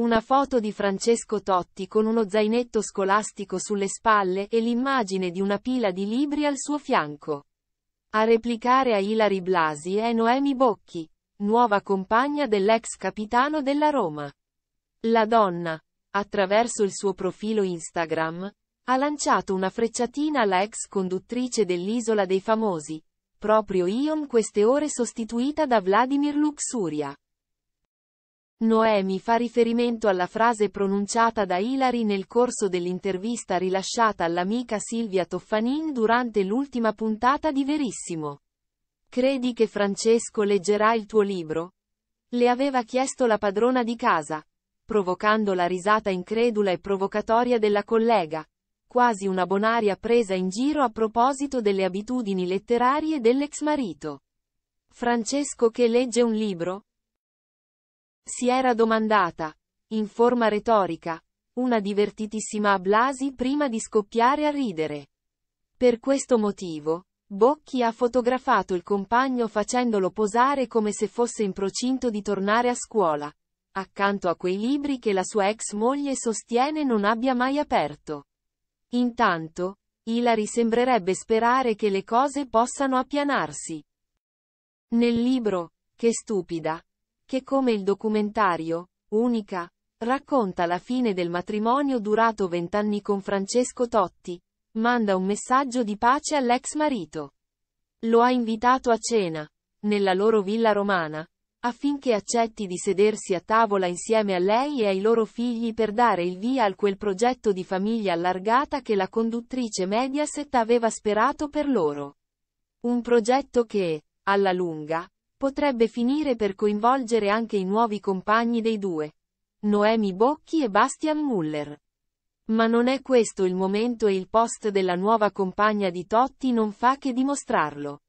Una foto di Francesco Totti con uno zainetto scolastico sulle spalle e l'immagine di una pila di libri al suo fianco. A replicare a Ilari Blasi è Noemi Bocchi, nuova compagna dell'ex capitano della Roma. La donna, attraverso il suo profilo Instagram, ha lanciato una frecciatina alla ex conduttrice dell'Isola dei Famosi, proprio Ion queste ore sostituita da Vladimir Luxuria. Noemi fa riferimento alla frase pronunciata da Hilary nel corso dell'intervista rilasciata all'amica Silvia Toffanin durante l'ultima puntata di Verissimo. Credi che Francesco leggerà il tuo libro? Le aveva chiesto la padrona di casa, provocando la risata incredula e provocatoria della collega, quasi una bonaria presa in giro a proposito delle abitudini letterarie dell'ex marito. Francesco che legge un libro? Si era domandata, in forma retorica, una divertitissima Blasi prima di scoppiare a ridere. Per questo motivo, Bocchi ha fotografato il compagno facendolo posare come se fosse in procinto di tornare a scuola, accanto a quei libri che la sua ex moglie sostiene non abbia mai aperto. Intanto, Ilari sembrerebbe sperare che le cose possano appianarsi. Nel libro, Che stupida, che come il documentario, unica, racconta la fine del matrimonio durato vent'anni con Francesco Totti, manda un messaggio di pace all'ex marito. Lo ha invitato a cena, nella loro villa romana, affinché accetti di sedersi a tavola insieme a lei e ai loro figli per dare il via a quel progetto di famiglia allargata che la conduttrice Mediaset aveva sperato per loro. Un progetto che, alla lunga, potrebbe finire per coinvolgere anche i nuovi compagni dei due, Noemi Bocchi e Bastian Muller. Ma non è questo il momento e il post della nuova compagna di Totti non fa che dimostrarlo.